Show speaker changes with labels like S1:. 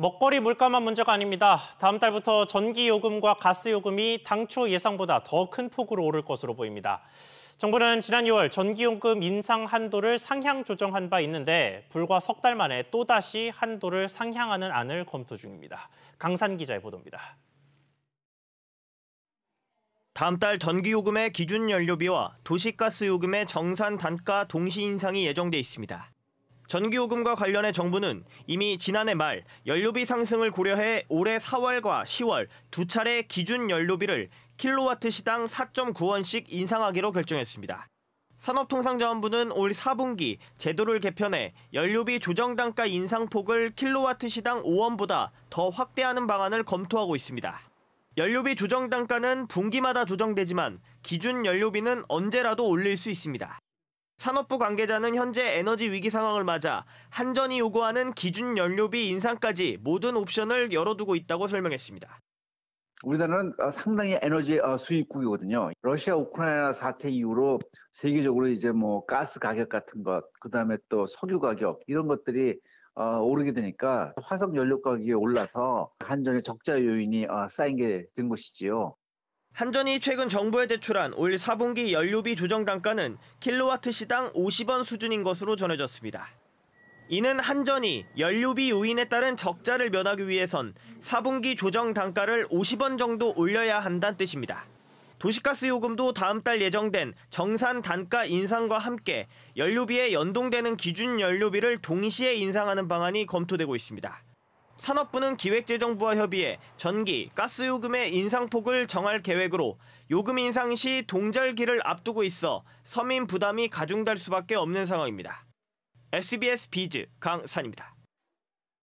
S1: 먹거리 물가만 문제가 아닙니다. 다음 달부터 전기요금과 가스요금이 당초 예상보다 더 큰 폭으로 오를 것으로 보입니다. 정부는 지난 6월 전기요금 인상 한도를 상향 조정한 바 있는데 불과 석 달 만에 또다시 한도를 상향하는 안을 검토 중입니다. 강산 기자의 보도입니다. 다음 달 전기요금의 기준 연료비와 도시가스
S2: 요금의 정산 단가 동시 인상이 예정돼 있습니다. 전기요금과 관련해 정부는 이미 지난해 말 연료비 상승을 고려해 올해 4월과 10월 두 차례 기준 연료비를 킬로와트 시당 4.9원씩 인상하기로 결정했습니다. 산업통상자원부는 올 4분기 제도를 개편해 연료비 조정단가 인상폭을 킬로와트 시당 5원보다 더 확대하는 방안을 검토하고 있습니다. 연료비 조정단가는 분기마다 조정되지만 기준 연료비는 언제라도 올릴 수 있습니다. 산업부 관계자는 현재 에너지 위기 상황을 맞아 한전이 요구하는 기준 연료비 인상까지 모든 옵션을 열어두고 있다고 설명했습니다.
S3: 우리나라는 어, 상당히 에너지 어, 수입국이거든요. 러시아 우크라이나 사태 이후로 세계적으로 이제 뭐 가스 가격 같은 것, 그 다음에 또 석유 가격 이런 것들이 어, 오르게 되니까 화석 연료 가격이 올라서 한전의 적자 요인이 쌓인
S2: 게 된 것이지요. 한전이 최근 정부에 제출한 올 4분기 연료비 조정 단가는 킬로와트 시당 50원 수준인 것으로 전해졌습니다. 이는 한전이 연료비 요인에 따른 적자를 면하기 위해선 4분기 조정 단가를 50원 정도 올려야 한다는 뜻입니다. 도시가스 요금도 다음 달 예정된 정산 단가 인상과 함께 연료비에 연동되는 기준 연료비를 동시에 인상하는 방안이 검토되고 있습니다. 산업부는 기획재정부와 협의해 전기, 가스 요금의 인상폭을 정할 계획으로 요금 인상 시 동절기를 앞두고 있어 서민 부담이 가중될 수밖에 없는 상황입니다. SBS 비즈 강산입니다.